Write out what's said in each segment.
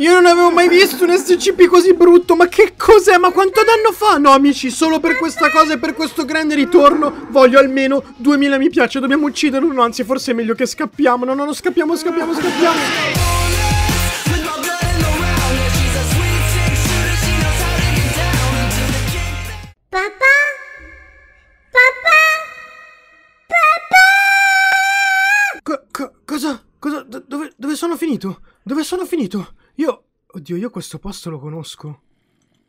Io non avevo mai visto un SCP così brutto, ma che cos'è? Ma quanto danno fa? No amici, solo per questa cosa e per questo grande ritorno voglio almeno 2000 mi piace, dobbiamo ucciderlo, no anzi forse è meglio che scappiamo, no no no scappiamo, scappiamo, scappiamo Papà? Papà? Papà? Co co cosa? Cosa? Do dove, dove sono finito? Dove sono finito? Io, oddio, io questo posto lo conosco.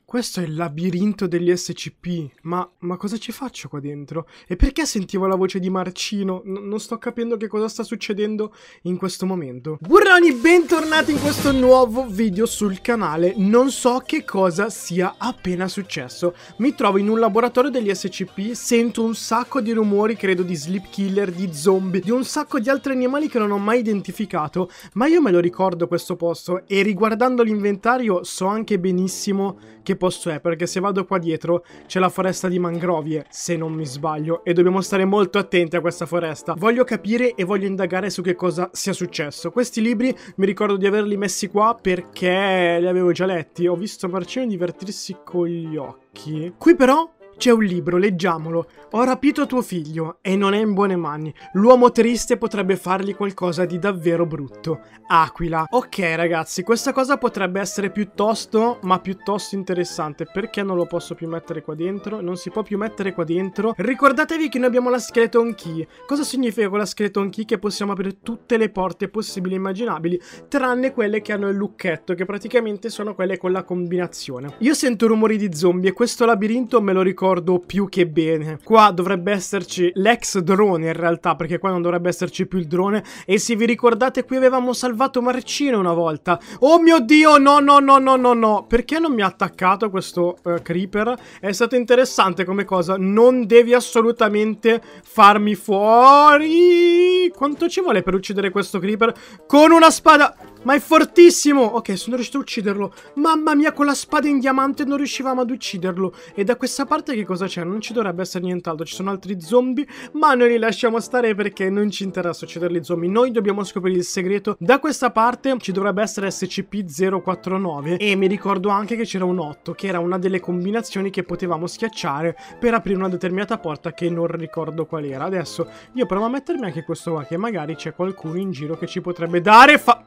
Questo è il labirinto degli SCP. Ma, ma, cosa ci faccio qua dentro? E perché sentivo la voce di Marcino? N non sto capendo che cosa sta succedendo in questo momento. Burroni, bentornati in questo nuovo video sul canale. Non so che cosa sia appena successo. Mi trovo in un laboratorio degli SCP, sento un sacco di rumori, credo di sleep killer, di zombie, di un sacco di altri animali che non ho mai identificato, ma io me lo ricordo questo posto e riguardando l'inventario so anche benissimo che posto è, perché se vado qua dietro c'è la foresta di mangrovie, se non mi sbaglio, e dobbiamo stare molto attenti a questa foresta. Voglio capire e voglio indagare su che cosa sia successo. Questi libri mi ricordo di averli messi qua perché li avevo già letti, ho visto Marcino divertirsi con gli occhi. Qui però c'è un libro, leggiamolo. Ho rapito tuo figlio e non è in buone mani. L'uomo triste potrebbe fargli qualcosa di davvero brutto. Aquila. Ok ragazzi, questa cosa potrebbe essere piuttosto, ma piuttosto interessante. Perché non lo posso più mettere qua dentro? Non si può più mettere qua dentro. Ricordatevi che noi abbiamo la skeleton key. Cosa significa con la skeleton key? Che possiamo aprire tutte le porte possibili e immaginabili, tranne quelle che hanno il lucchetto, che praticamente sono quelle con la combinazione. Io sento rumori di zombie e questo labirinto me lo ricordo ricordo più che bene. Qua dovrebbe esserci l'ex drone in realtà, perché qua non dovrebbe esserci più il drone. E se vi ricordate, qui avevamo salvato Marcino una volta. Oh mio Dio, no, no, no, no, no, no. Perché non mi ha attaccato questo uh, creeper? È stato interessante come cosa. Non devi assolutamente farmi fuori. Quanto ci vuole per uccidere questo creeper? Con una spada... Ma è fortissimo! Ok, sono riuscito a ucciderlo. Mamma mia, con la spada in diamante non riuscivamo ad ucciderlo. E da questa parte che cosa c'è? Non ci dovrebbe essere nient'altro. Ci sono altri zombie, ma noi li lasciamo stare perché non ci interessa uccidere gli zombie. Noi dobbiamo scoprire il segreto. Da questa parte ci dovrebbe essere SCP-049. E mi ricordo anche che c'era un 8, che era una delle combinazioni che potevamo schiacciare per aprire una determinata porta che non ricordo qual era. Adesso io provo a mettermi anche questo qua, che magari c'è qualcuno in giro che ci potrebbe dare fa...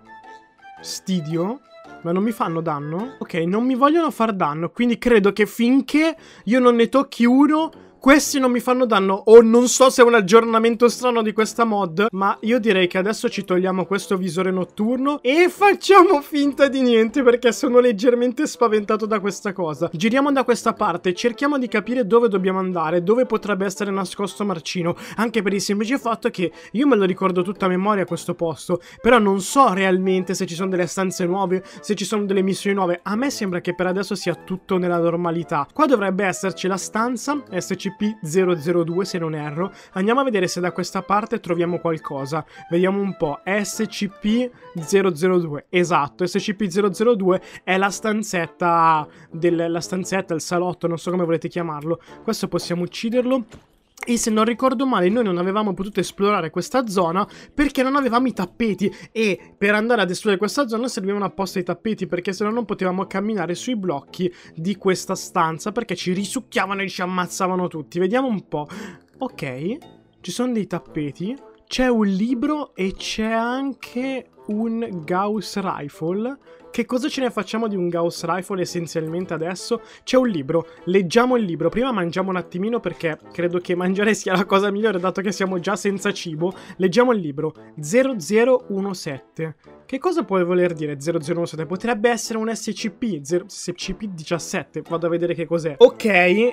Stidio. Ma non mi fanno danno? Ok, non mi vogliono far danno, quindi credo che finché io non ne tocchi uno questi non mi fanno danno o non so se è un aggiornamento strano di questa mod, ma io direi che adesso ci togliamo questo visore notturno e facciamo finta di niente perché sono leggermente spaventato da questa cosa. Giriamo da questa parte, cerchiamo di capire dove dobbiamo andare, dove potrebbe essere nascosto Marcino, anche per il semplice fatto che io me lo ricordo tutta a memoria questo posto, però non so realmente se ci sono delle stanze nuove, se ci sono delle missioni nuove, a me sembra che per adesso sia tutto nella normalità. Qua dovrebbe esserci la stanza, esserci SCP-002 se non erro. Andiamo a vedere se da questa parte troviamo qualcosa. Vediamo un po'. SCP-002. Esatto, SCP-002 è la stanzetta, del, la stanzetta, il salotto, non so come volete chiamarlo. Questo possiamo ucciderlo e se non ricordo male, noi non avevamo potuto esplorare questa zona perché non avevamo i tappeti. E per andare ad esplorare questa zona servivano apposta i tappeti perché se no non potevamo camminare sui blocchi di questa stanza perché ci risucchiavano e ci ammazzavano tutti. Vediamo un po'. Ok, ci sono dei tappeti, c'è un libro e c'è anche un Gauss Rifle che cosa ce ne facciamo di un Gauss Rifle essenzialmente adesso? C'è un libro, leggiamo il libro, prima mangiamo un attimino perché credo che mangiare sia la cosa migliore dato che siamo già senza cibo. Leggiamo il libro, 0017. Che cosa può voler dire 0017? Potrebbe essere un SCP, SCP-17, vado a vedere che cos'è. Ok,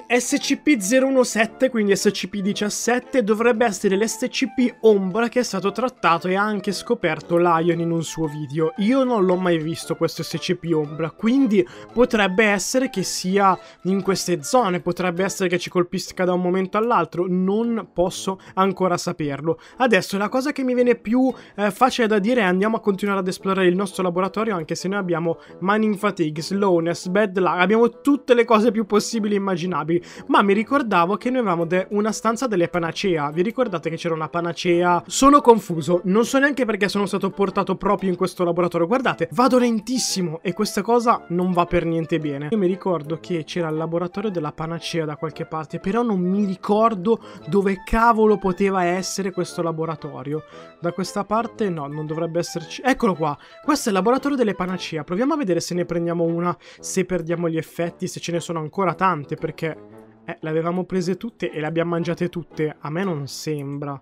SCP-017, quindi SCP-17, dovrebbe essere l'SCP Ombra che è stato trattato e ha anche scoperto Lion in un suo video. Io non l'ho mai visto questo questo SCP ombra, quindi potrebbe essere che sia in queste zone, potrebbe essere che ci colpisca da un momento all'altro, non posso ancora saperlo. Adesso la cosa che mi viene più eh, facile da dire è andiamo a continuare ad esplorare il nostro laboratorio anche se noi abbiamo Mining Fatigue, Slowness, Bad Luck, abbiamo tutte le cose più possibili e immaginabili, ma mi ricordavo che noi avevamo una stanza delle panacea, vi ricordate che c'era una panacea? Sono confuso, non so neanche perché sono stato portato proprio in questo laboratorio, guardate, vado lentissimo tantissimo e questa cosa non va per niente bene. Io mi ricordo che c'era il laboratorio della panacea da qualche parte, però non mi ricordo dove cavolo poteva essere questo laboratorio. Da questa parte no, non dovrebbe esserci... Eccolo qua, questo è il laboratorio delle panacea, proviamo a vedere se ne prendiamo una, se perdiamo gli effetti, se ce ne sono ancora tante, perché... Eh, le avevamo prese tutte e le abbiamo mangiate tutte, a me non sembra.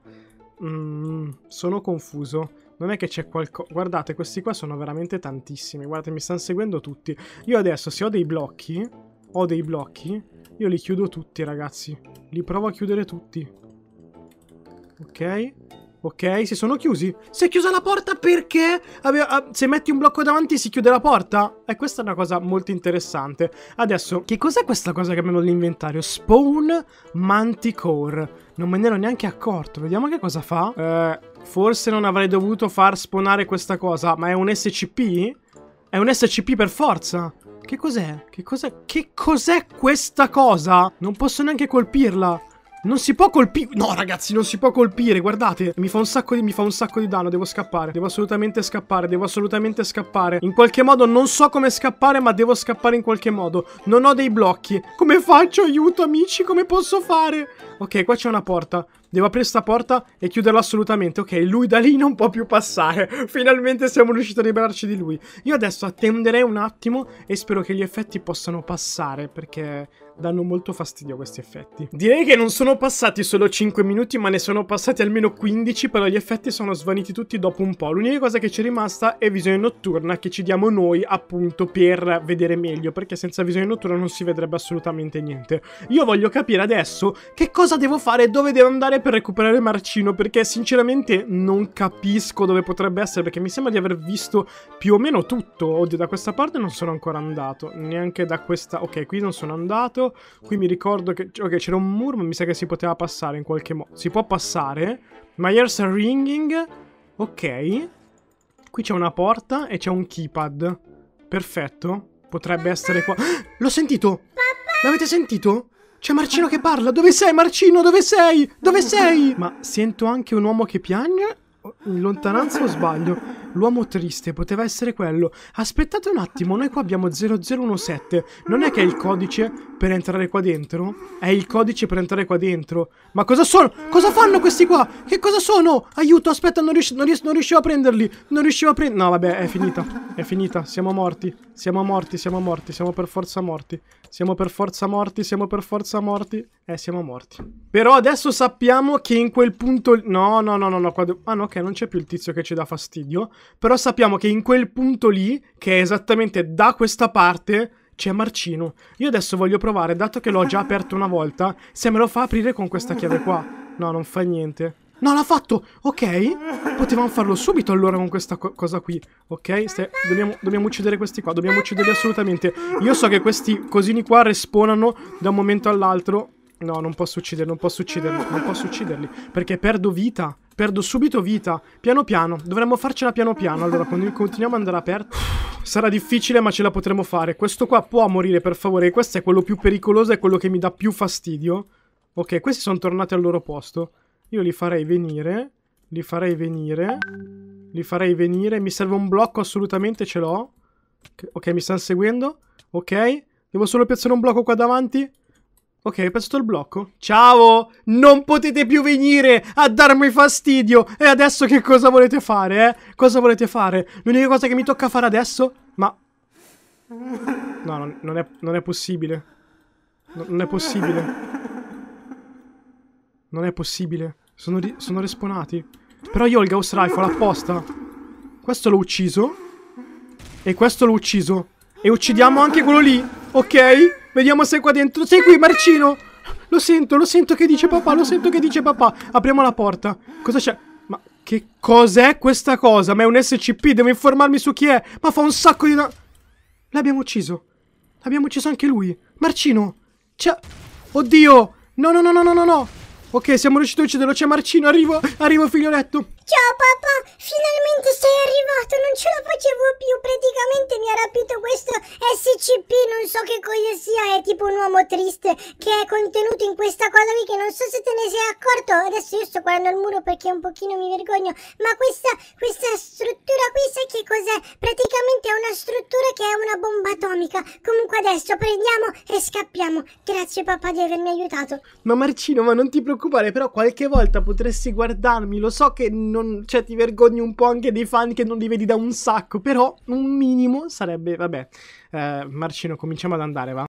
Mm, sono confuso. Non è che c'è qualcosa... Guardate, questi qua sono veramente tantissimi. Guardate, mi stanno seguendo tutti. Io adesso, se ho dei blocchi... Ho dei blocchi. Io li chiudo tutti, ragazzi. Li provo a chiudere tutti. Ok. Ok, si sono chiusi. Si è chiusa la porta perché? Ah, se metti un blocco davanti si chiude la porta? E eh, questa è una cosa molto interessante. Adesso, che cos'è questa cosa che abbiamo nell'inventario? Spawn Manticore. Non me ne ero neanche accorto. Vediamo che cosa fa. Eh, Forse non avrei dovuto far spawnare questa cosa. Ma è un SCP? È un SCP per forza. Che cos'è? Che cos'è? Che cos'è questa cosa? Non posso neanche colpirla. Non si può colpire No ragazzi non si può colpire Guardate mi fa, di... mi fa un sacco di danno Devo scappare Devo assolutamente scappare Devo assolutamente scappare In qualche modo non so come scappare Ma devo scappare in qualche modo Non ho dei blocchi Come faccio aiuto amici Come posso fare Ok qua c'è una porta Devo aprire sta porta e chiuderla assolutamente. Ok, lui da lì non può più passare. Finalmente siamo riusciti a liberarci di lui. Io adesso attenderei un attimo e spero che gli effetti possano passare perché danno molto fastidio a questi effetti. Direi che non sono passati solo 5 minuti, ma ne sono passati almeno 15, però gli effetti sono svaniti tutti dopo un po'. L'unica cosa che ci è rimasta è visione notturna, che ci diamo noi appunto per vedere meglio, perché senza visione notturna non si vedrebbe assolutamente niente. Io voglio capire adesso che cosa devo fare e dove devo andare per recuperare Marcino, perché sinceramente non capisco dove potrebbe essere, perché mi sembra di aver visto più o meno tutto. Oddio, da questa parte non sono ancora andato, neanche da questa... Ok, qui non sono andato. Qui mi ricordo che... Ok, c'era un muro, ma mi sa che si poteva passare in qualche modo. Si può passare. My ears are ringing. Ok. Qui c'è una porta e c'è un keypad. Perfetto. Potrebbe Papà. essere qua. L'ho sentito! L'avete sentito? C'è Marcino che parla! Dove sei, Marcino? Dove sei? Dove sei? Ma sento anche un uomo che piange? In lontananza o sbaglio? L'uomo triste poteva essere quello. Aspettate un attimo, noi qua abbiamo 0017. Non è che è il codice per entrare qua dentro? È il codice per entrare qua dentro. Ma cosa sono? Cosa fanno questi qua? Che cosa sono? Aiuto, aspetta, non, rius non, rius non riuscivo a prenderli. Non riuscivo a prenderli. No, vabbè, è finita. È finita. Siamo morti. Siamo morti, siamo morti, siamo per forza morti. Siamo per forza morti, siamo per forza morti. Eh, siamo morti. Però adesso sappiamo che in quel punto... No, no, no, no, no. Qua... Ah, no, ok, non c'è più il tizio che ci dà fastidio però sappiamo che in quel punto lì, che è esattamente da questa parte, c'è Marcino. Io adesso voglio provare, dato che l'ho già aperto una volta, se me lo fa aprire con questa chiave qua. No, non fa niente. No, l'ha fatto! Ok, potevamo farlo subito allora con questa co cosa qui. Ok, Stai... dobbiamo, dobbiamo, uccidere questi qua, dobbiamo ucciderli assolutamente. Io so che questi cosini qua respawnano da un momento all'altro. No, non posso ucciderli, non posso ucciderli, non posso ucciderli. Perché perdo vita. Perdo subito vita. Piano piano. Dovremmo farcela piano piano. Allora, continuiamo ad andare aperto. Sarà difficile, ma ce la potremo fare. Questo qua può morire, per favore. Questo è quello più pericoloso è quello che mi dà più fastidio. Ok, questi sono tornati al loro posto. Io li farei venire. Li farei venire. Li farei venire. Mi serve un blocco, assolutamente ce l'ho. Ok, mi stanno seguendo. Ok. Devo solo piazzare un blocco qua davanti. Ok, ho passato il blocco. Ciao! Non potete più venire a darmi fastidio! E adesso che cosa volete fare, eh? Cosa volete fare? L'unica cosa che mi tocca fare adesso? Ma... No, non, non, è, non è, possibile. No, non è possibile. Non è possibile. Sono, sono respawnati. Però io ho il Ghost Rifle apposta. Questo l'ho ucciso. E questo l'ho ucciso. E uccidiamo anche quello lì. Ok? Vediamo se è qua dentro. Sei qui, Marcino? Lo sento, lo sento che dice papà, lo sento che dice papà. Apriamo la porta. Cosa c'è? Ma che cos'è questa cosa? Ma è un SCP, devo informarmi su chi è. Ma fa un sacco di... No... L'abbiamo ucciso. L'abbiamo ucciso anche lui. Marcino. C'è... Oddio. No, no, no, no, no, no. Ok, siamo riusciti a ucciderlo. C'è Marcino, arrivo, arrivo figlioletto. Ciao papà, finalmente sei arrivato, non ce la facevo più, praticamente mi ha rapito questo SCP, non so che cosa sia, è tipo un uomo triste che è contenuto in questa cosa lì che non so se te ne sei accorto, adesso io sto guardando al muro perché un pochino mi vergogno, ma questa, questa struttura qui sai che cos'è? Praticamente è una struttura che è una bomba atomica, comunque adesso prendiamo e scappiamo, grazie papà di avermi aiutato. Ma Marcino, ma non ti preoccupare, però qualche volta potresti guardarmi, lo so che non non, cioè, ti vergogni un po' anche dei fan che non li vedi da un sacco, però un minimo sarebbe, vabbè. Eh, Marcino, cominciamo ad andare, va?